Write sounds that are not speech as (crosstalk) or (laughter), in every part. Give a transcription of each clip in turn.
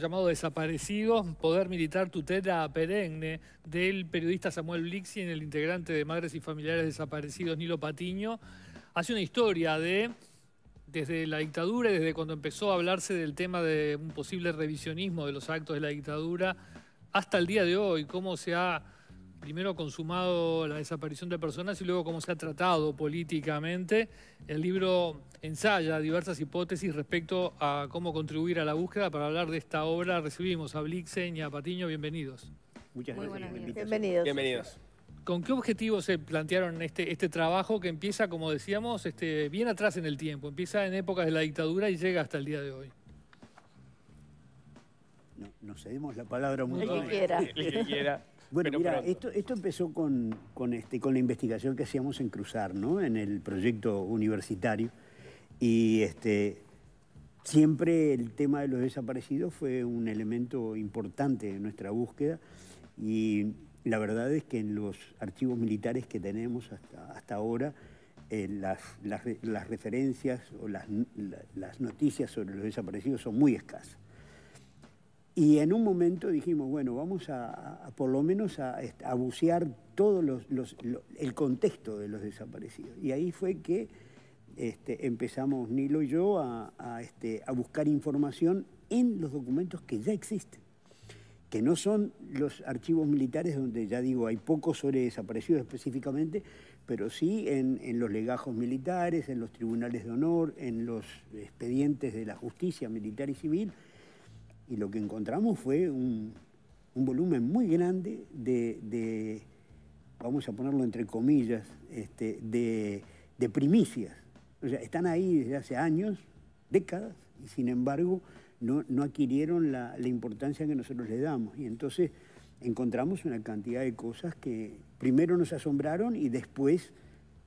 llamado Desaparecidos, Poder Militar Tutela Perenne, del periodista Samuel Blixi en el integrante de Madres y Familiares Desaparecidos, Nilo Patiño, hace una historia de, desde la dictadura y desde cuando empezó a hablarse del tema de un posible revisionismo de los actos de la dictadura, hasta el día de hoy, cómo se ha primero consumado la desaparición de personas y luego cómo se ha tratado políticamente. El libro ensaya diversas hipótesis respecto a cómo contribuir a la búsqueda. Para hablar de esta obra recibimos a Blixen y a Patiño, bienvenidos. Muchas Muy gracias. Bienvenidos. bienvenidos. ¿Con qué objetivo se plantearon este, este trabajo que empieza, como decíamos, este, bien atrás en el tiempo? Empieza en épocas de la dictadura y llega hasta el día de hoy. No, nos cedimos la palabra muy El que quiera. El que quiera. Bueno, mira, Esto, empezó con, este, con la investigación que hacíamos en Cruzar, En el proyecto universitario. Y este, siempre el tema de los desaparecidos fue un elemento importante de nuestra búsqueda. Y la verdad es que en los archivos militares que tenemos hasta, hasta ahora, eh, las, referencias o las noticias sobre los desaparecidos son muy escasas. Y en un momento dijimos, bueno, vamos a, por lo menos a, bucear todo el contexto de los desaparecidos. Y ahí fue que este, empezamos Nilo y yo este, a, buscar información en los documentos que ya existen, que no son los archivos militares donde ya digo hay pocos sobre desaparecidos específicamente, pero sí en, los legajos militares, en los tribunales de honor, en los expedientes de la justicia militar y civil, y lo que encontramos fue un, volumen muy grande de, vamos a ponerlo entre comillas, este, de, primicias. O sea, están ahí desde hace años, décadas, y sin embargo no, adquirieron la, importancia que nosotros le damos. Y entonces encontramos una cantidad de cosas que primero nos asombraron y después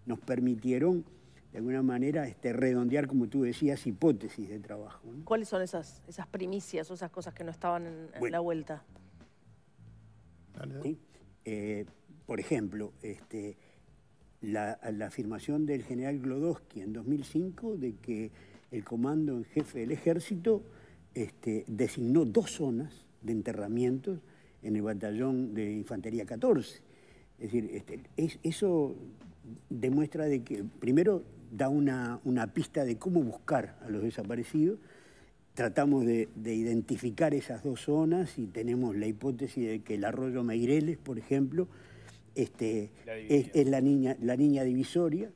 nos permitieron de alguna manera, este, redondear, como tú decías, hipótesis de trabajo. ¿Cuáles son esas, esas primicias o esas cosas que no estaban en, la vuelta? Eh, por ejemplo, este, la, afirmación del general Glodowski en 2005 de que el comando en jefe del ejército este, designó dos zonas de enterramientos en el batallón de Infantería 14. Es decir, este, es, eso demuestra de que, primero, da una, pista de cómo buscar a los desaparecidos. Tratamos de, identificar esas dos zonas y tenemos la hipótesis de que el arroyo Meireles, por ejemplo, este, es, la, niña, la niña divisoria.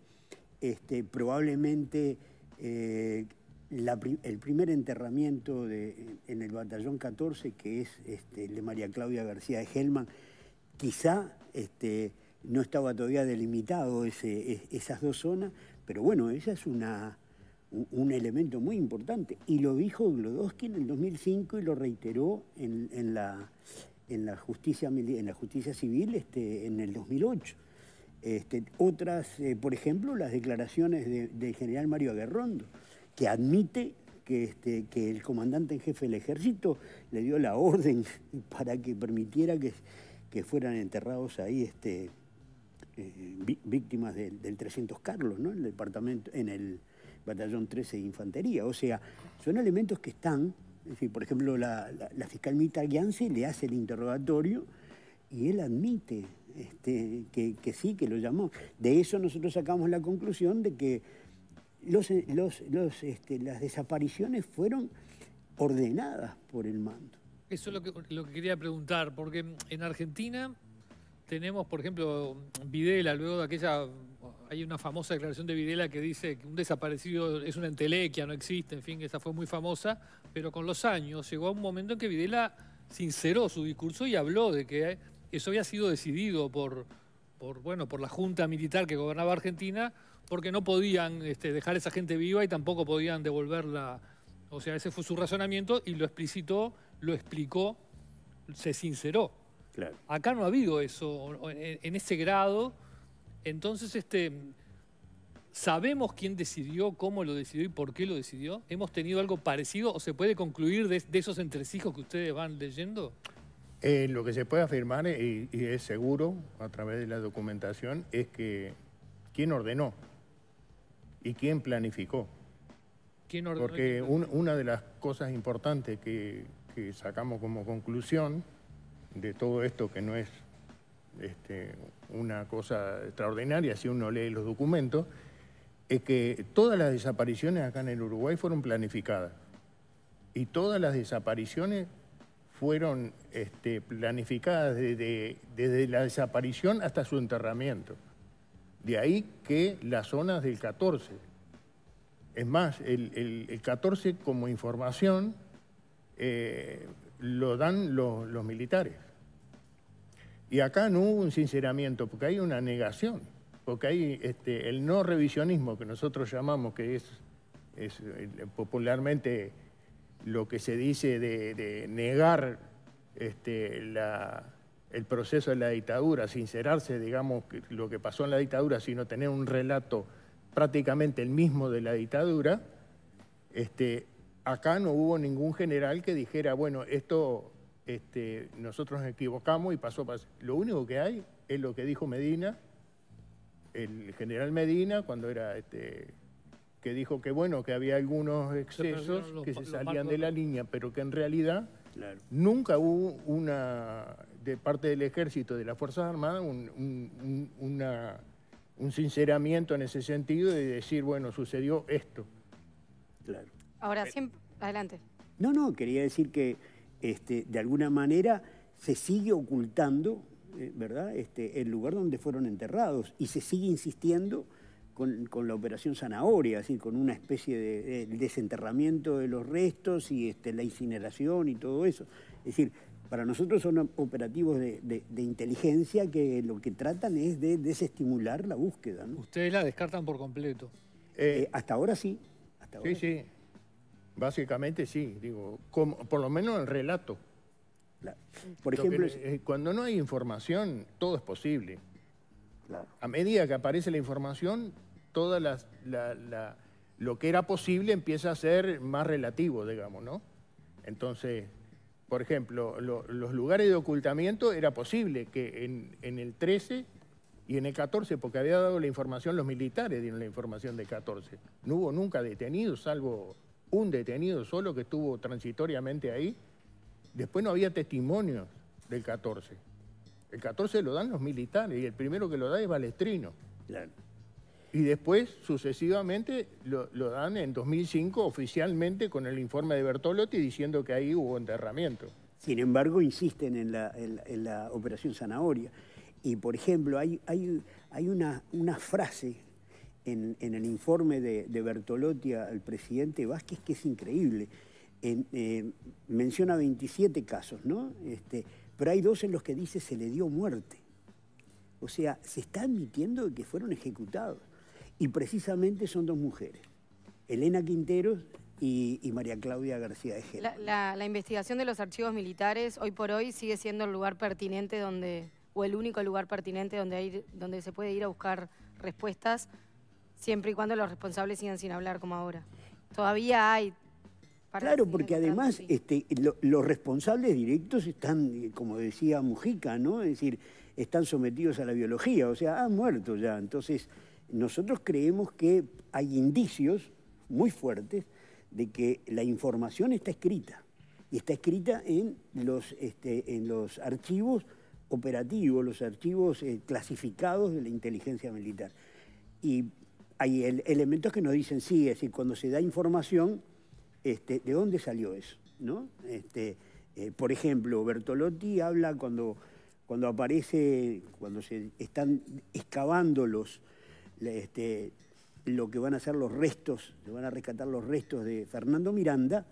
Este, probablemente eh, el primer enterramiento en el batallón 14, que es este, el de María Claudia García de Helman, quizá este, no estaba todavía delimitado esas dos zonas, pero bueno, ese es una, un elemento muy importante. Y lo dijo Glodowski en el 2005 y lo reiteró en, la, en, la, justicia, en la justicia civil este, en el 2008. Este, otras, eh, por ejemplo, las declaraciones del general Mario Aguerrondo, que admite que, este, que el comandante en jefe del ejército le dio la orden (laughs) para que permitiera que, que fueran enterrados ahí este, eh, víctimas del, 300 Carlos, ¿no? En el departamento, en el batallón 13 de Infantería. O sea, son elementos que están, por ejemplo, la, fiscal Mita le hace el interrogatorio y él admite este, que, sí, que lo llamó. De eso nosotros sacamos la conclusión de que los, este, las desapariciones fueron ordenadas por el mando. Eso es lo que, lo que quería preguntar, porque en Argentina tenemos, por ejemplo, Videla, luego de aquella, hay una famosa declaración de Videla que dice que un desaparecido es una entelequia, no existe, en fin, esa fue muy famosa, pero con los años llegó a un momento en que Videla sinceró su discurso y habló de que eso había sido decidido por, por, bueno, por la junta militar que gobernaba Argentina, porque no podían este, dejar esa gente viva y tampoco podían devolverla. O sea, ese fue su razonamiento y lo explicitó, lo explicó, se sinceró. Acá no ha habido eso en ese grado. Entonces, este, ¿sabemos quién decidió, cómo lo decidió y por qué lo decidió? ¿Hemos tenido algo parecido o se puede concluir de, esos entresijos que ustedes van leyendo? Eh, lo que se puede afirmar, y, es seguro a través de la documentación, es que quién ordenó y quién planificó. Porque una de las cosas importantes que sacamos como conclusión de todo esto que no es este, una cosa extraordinaria si uno lee los documentos, es que todas las desapariciones acá en el Uruguay fueron planificadas. Y todas las desapariciones fueron este, planificadas desde, la desaparición hasta su enterramiento. De ahí que las zonas del 14. Es más, el, 14 como información eh, lo dan los militares. Y acá no hubo un sinceramiento, porque hay una negación, porque hay este, el no revisionismo que nosotros llamamos, que es, eh, popularmente lo que se dice de, negar este, el proceso de la dictadura, sincerarse, digamos, lo que pasó en la dictadura, sino tener un relato prácticamente el mismo de la dictadura, este, acá no hubo ningún general que dijera, bueno, esto este, nosotros nos equivocamos y pasó, Lo único que hay es lo que dijo Medina, el general Medina, cuando era este, que dijo que bueno, que había algunos excesos que se salían de la línea, pero que en realidad nunca hubo una, de parte del ejército, de las Fuerzas Armadas, un, un sinceramiento en ese sentido de decir, bueno, sucedió esto. Claro. Ahora, siempre, adelante. No, no, quería decir que este, de alguna manera se sigue ocultando eh, ¿verdad? Este, el lugar donde fueron enterrados y se sigue insistiendo con, la operación zanahoria, así con una especie de, desenterramiento de los restos y este, la incineración y todo eso. Es decir, para nosotros son operativos de, inteligencia que lo que tratan es de desestimular la búsqueda. Ustedes la descartan por completo. Eh, hasta ahora sí. Hasta sí, ahora. sí. Básicamente sí, digo, como, por lo menos el relato. Por ejemplo, eh, cuando no hay información, todo es posible. A medida que aparece la información, todo la, lo que era posible empieza a ser más relativo, digamos, ¿no? Entonces, por ejemplo, los lugares de ocultamiento era posible que en, el 13 y en el 14, porque había dado la información los militares, dieron la información de 14. No hubo nunca detenidos, salvo un detenido solo que estuvo transitoriamente ahí. Después no había testimonios del 14. El 14 lo dan los militares y el primero que lo da es Balestrino. Y después, sucesivamente, lo, dan en 2005 oficialmente con el informe de Bertolotti diciendo que ahí hubo enterramiento. Sin embargo, insisten en la, la operación Zanahoria. Y, por ejemplo, hay, hay, hay una, una frase en, el informe de, Bertolotti al presidente Vázquez, que es increíble. Eh, menciona 27 casos, ¿no? Este, pero hay dos en los que dice se le dio muerte. O sea, se está admitiendo que fueron ejecutados. Y precisamente son dos mujeres, Elena Quinteros y, María Claudia García de Gela. La, investigación de los archivos militares hoy por hoy sigue siendo el lugar pertinente donde, o el único lugar pertinente donde, hay, donde se puede ir a buscar respuestas Siempre y cuando los responsables sigan sin hablar como ahora. Todavía hay... Claro, porque además este, los responsables directos están, como decía Mujica, ¿no? Es decir, están sometidos a la biología, o sea, han muerto ya. Entonces, nosotros creemos que hay indicios muy fuertes de que la información está escrita. Y está escrita en los, este, en los archivos operativos, los archivos eh, clasificados de la inteligencia militar. Y hay elementos que nos dicen, sí, es decir, cuando se da información, este, ¿de dónde salió eso? ¿no? Este, eh, por ejemplo, Bertolotti habla cuando, cuando aparece, cuando se están excavando este, lo que van a ser los restos, se van a rescatar los restos de Fernando Miranda,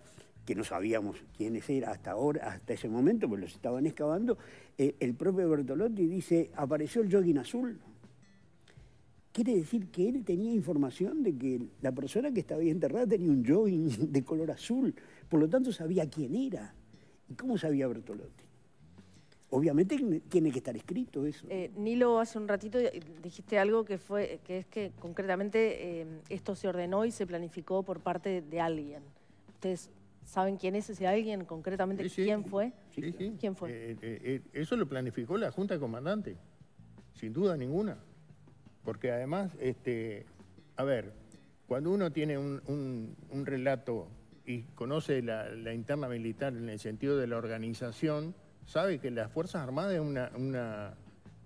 que no sabíamos quiénes era hasta ahora, hasta ese momento, pues los estaban excavando, eh, el propio Bertolotti dice, apareció el jogging azul, Quiere decir que él tenía información de que la persona que estaba ahí enterrada tenía un joint de color azul, por lo tanto sabía quién era. ¿Y cómo sabía Bertolotti? Obviamente tiene que estar escrito eso. Eh, Nilo, hace un ratito eh, dijiste algo que fue, que es que concretamente eh, esto se ordenó y se planificó por parte de alguien. ¿Ustedes saben quién es ese alguien concretamente? ¿Quién fue? ¿Quién fue? Eh, eso lo planificó la Junta de Comandante, sin duda ninguna porque además, este, a ver, cuando uno tiene un, relato y conoce la, interna militar en el sentido de la organización, sabe que las Fuerzas Armadas es una, una,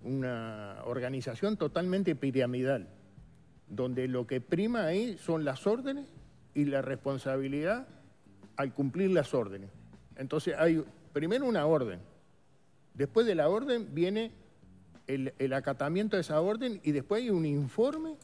una organización totalmente piramidal, donde lo que prima ahí son las órdenes y la responsabilidad al cumplir las órdenes. Entonces hay primero una orden, después de la orden viene el, acatamiento de esa orden y después hay un informe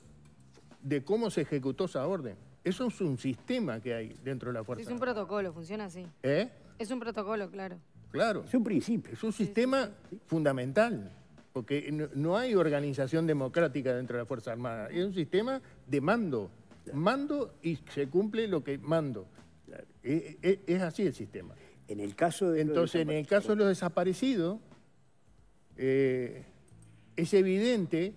de cómo se ejecutó esa orden. Eso es un sistema que hay dentro de la Fuerza. Es un protocolo, funciona así. ¿Eh? Es un protocolo, claro. Claro. Es un principio. Es un sistema fundamental, porque no, hay organización democrática dentro de la Fuerza Armada. Es un sistema de mando. Mando y se cumple lo que mando. Eh, eh, eh, es, así el sistema. En el caso Entonces, en el caso de los desaparecidos, es evidente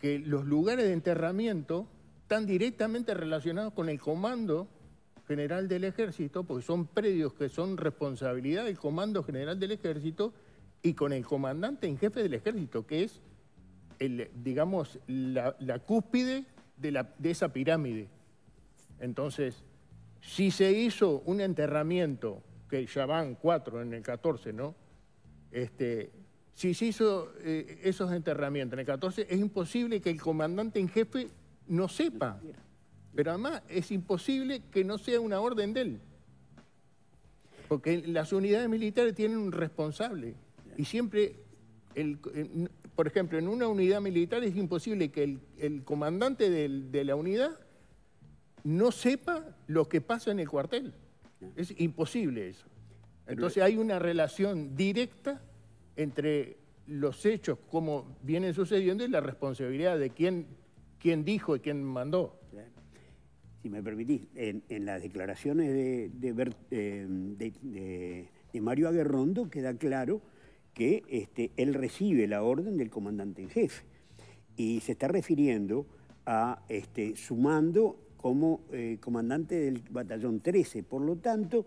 que los lugares de enterramiento están directamente relacionados con el comando general del ejército, porque son predios que son responsabilidad del comando general del ejército y con el comandante en jefe del ejército, que es, el, digamos, la, cúspide de, esa pirámide. Entonces, si se hizo un enterramiento, que ya van cuatro en el 14, ¿no? Este, si se hizo eh, esos enterramientos en el 14, es imposible que el comandante en jefe no sepa. Pero además es imposible que no sea una orden de él. Porque las unidades militares tienen un responsable. Y siempre, el, por ejemplo, en una unidad militar es imposible que el, comandante de la unidad no sepa lo que pasa en el cuartel. Es imposible eso. Entonces hay una relación directa entre los hechos, como vienen sucediendo, y la responsabilidad de quién, quién dijo y quién mandó. Si me permitís, en, las declaraciones eh, de, de, Mario Aguerrondo queda claro que este, él recibe la orden del comandante en jefe y se está refiriendo a este, mando como eh, comandante del batallón 13. Por lo tanto,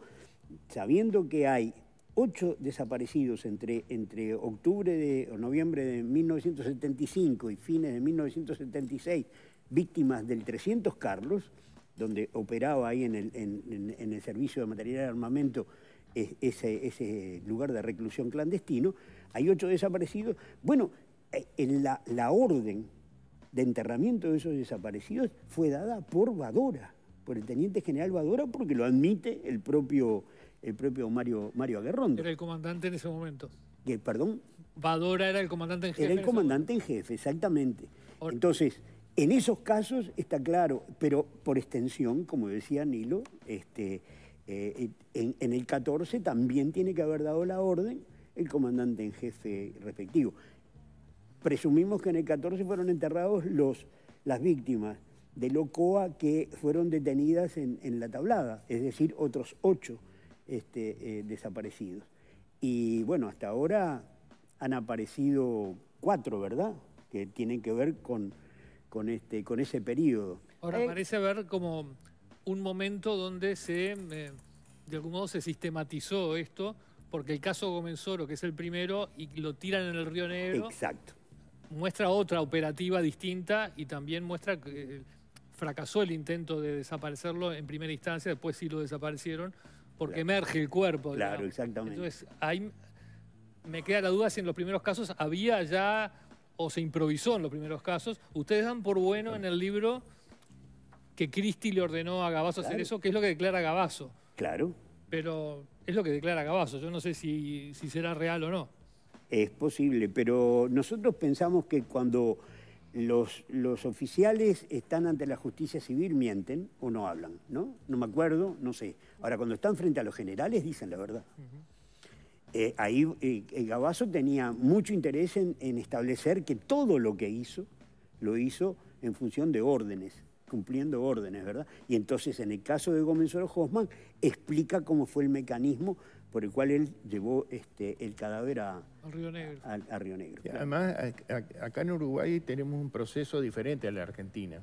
sabiendo que hay ocho desaparecidos entre, entre octubre de, o noviembre de 1975 y fines de 1976, víctimas del 300 Carlos, donde operaba ahí en el, en, el servicio de material de armamento e, ese, lugar de reclusión clandestino, hay ocho desaparecidos. Bueno, eh, en la, la orden de enterramiento de esos desaparecidos fue dada por Vadora, por el teniente general Vadora, porque lo admite el propio el propio Mario, Mario Aguerrondo. Era el comandante en ese momento. perdón. Badora era el comandante en jefe. Era el comandante en jefe, exactamente. Entonces, en esos casos está claro, pero por extensión, como decía Nilo, este, eh, eh, en, el 14 también tiene que haber dado la orden el comandante en jefe respectivo. Presumimos que en el 14 fueron enterrados los, las víctimas de Locoa que fueron detenidas en, en la tablada, es decir, otros ocho este, eh, desaparecidos. Y bueno, hasta ahora han aparecido cuatro, ¿verdad? Que tienen que ver con, con, este, con ese periodo. Ahora eh, parece haber como un momento donde se, eh, de algún modo se sistematizó esto, porque el caso Oro que es el primero, y lo tiran en el Río Negro. Exacto. Muestra otra operativa distinta y también muestra que fracasó el intento de desaparecerlo en primera instancia, después sí lo desaparecieron porque emerge el cuerpo. Claro, exactamente. Entonces, ahí me queda la duda si en los primeros casos había ya o se improvisó en los primeros casos. Ustedes dan por bueno en el libro que Cristi le ordenó a Gabazo hacer eso, que es lo que declara Gabazo. Claro. Pero es lo que declara Gabazo. Yo no sé si, si será real o no. Es posible, pero nosotros pensamos que cuando los, los, oficiales están ante la justicia civil, mienten o no hablan, ¿no? No me acuerdo, no sé. Ahora, cuando están frente a los generales, dicen la verdad. Eh, ahí eh, el Gabazo tenía mucho interés en, establecer que todo lo que hizo, lo hizo en función de órdenes, cumpliendo órdenes, ¿verdad? Y entonces, en el caso de Gómez Oro explica cómo fue el mecanismo por el cual él llevó este, el cadáver a, Río Negro. Además, acá en Uruguay tenemos un proceso diferente a la Argentina.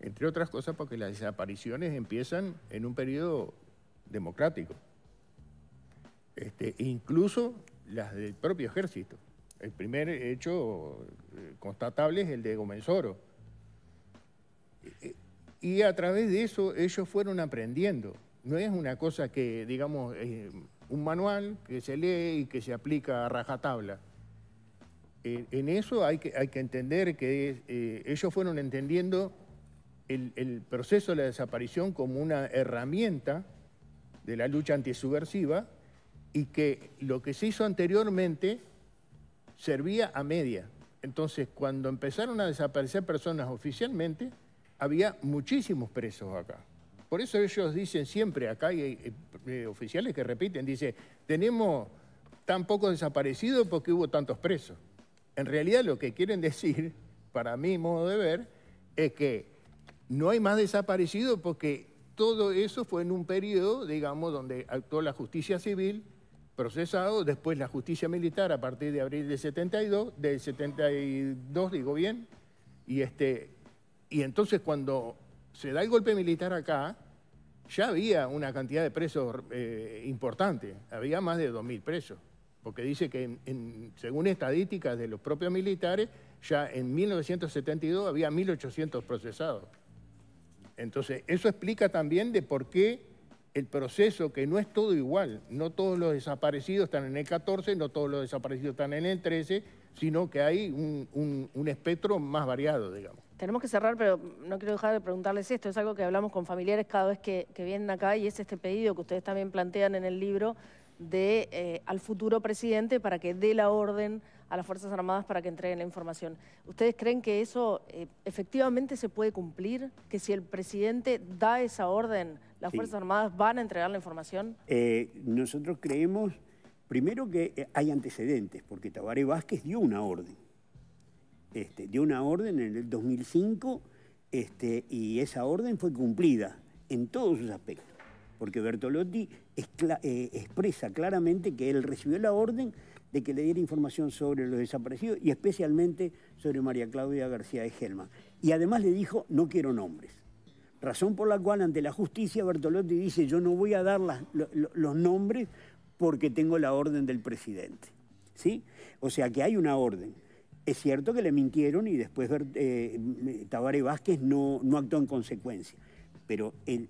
Entre otras cosas porque las desapariciones empiezan en un periodo democrático. Este, e incluso las del propio ejército. El primer hecho eh, constatable es el de Gómez Oro. Y a través de eso ellos fueron aprendiendo no es una cosa que, digamos, eh, un manual que se lee y que se aplica a rajatabla. Eh, en eso hay que, hay que entender que eh, ellos fueron entendiendo el, el, proceso de la desaparición como una herramienta de la lucha antisubversiva y que lo que se hizo anteriormente servía a media. Entonces, cuando empezaron a desaparecer personas oficialmente, había muchísimos presos acá. Por eso ellos dicen siempre, acá hay eh, eh, oficiales que repiten, dice, tenemos tan pocos desaparecidos porque hubo tantos presos. En realidad lo que quieren (laughs) decir, para mi modo de ver, es que no hay más desaparecidos porque todo eso fue en un periodo, digamos, donde actuó la justicia civil, procesado, después la justicia militar a partir de abril del 72, del 72 digo bien, y, este, y entonces cuando se da el golpe militar acá, ya había una cantidad de presos eh, importante, había más de 2.000 presos, porque dice que según estadísticas de los propios militares, ya en 1972 había 1.800 procesados. Entonces, eso explica también de por qué el proceso, que no es todo igual, no todos los desaparecidos están en el 14, no todos los desaparecidos están en el 13, sino que hay un espectro más variado, digamos tenemos que cerrar, pero no quiero dejar de preguntarles esto. Es algo que hablamos con familiares cada vez que, vienen acá y es este pedido que ustedes también plantean en el libro de eh, al futuro presidente para que dé la orden a las Fuerzas Armadas para que entreguen la información. ¿Ustedes creen que eso eh, efectivamente se puede cumplir? ¿Que si el presidente da esa orden, las Fuerzas Armadas van a entregar la información? Eh, nosotros creemos, primero, que hay antecedentes, porque Tabaré Vázquez dio una orden. Este, dio una orden en el 2005 este, y esa orden fue cumplida en todos sus aspectos, porque Bertolotti eh, expresa claramente que él recibió la orden de que le diera información sobre los desaparecidos y especialmente sobre María Claudia García de Gelma Y además le dijo, no quiero nombres. Razón por la cual ante la justicia Bertolotti dice, yo no voy a dar los nombres porque tengo la orden del presidente. ¿Sí? O sea que hay una orden. Es cierto que le mintieron y después eh, mm, Tabaré Vázquez no, no, actuó en consecuencia, pero el,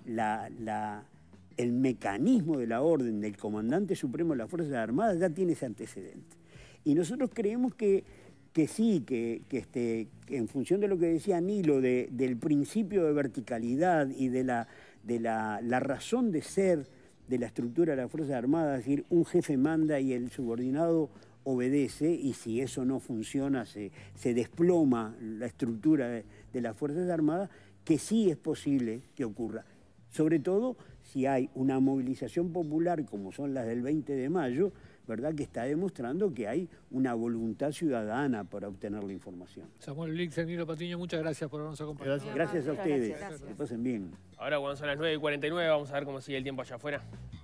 mecanismo de la orden del comandante supremo de las Fuerzas Armadas ya tiene ese antecedente. Y nosotros creemos que, que sí, que, este, en función de lo que decía Nilo, del principio de verticalidad y de, la, de la, la razón de ser de la estructura de las Fuerzas Armadas, es decir, un jefe manda y el subordinado obedece y si eso no funciona se, se desploma la estructura de, las Fuerzas Armadas, que sí es posible que ocurra. Sobre todo si hay una movilización popular como son las del 20 de mayo, ¿verdad? que está demostrando que hay una voluntad ciudadana para obtener la información. Samuel Blix, Nilo Patiño, muchas gracias por habernos acompañado. Gracias, a ustedes. Que pasen bien. Ahora cuando son las 9 y 49 vamos a ver cómo sigue el tiempo allá afuera.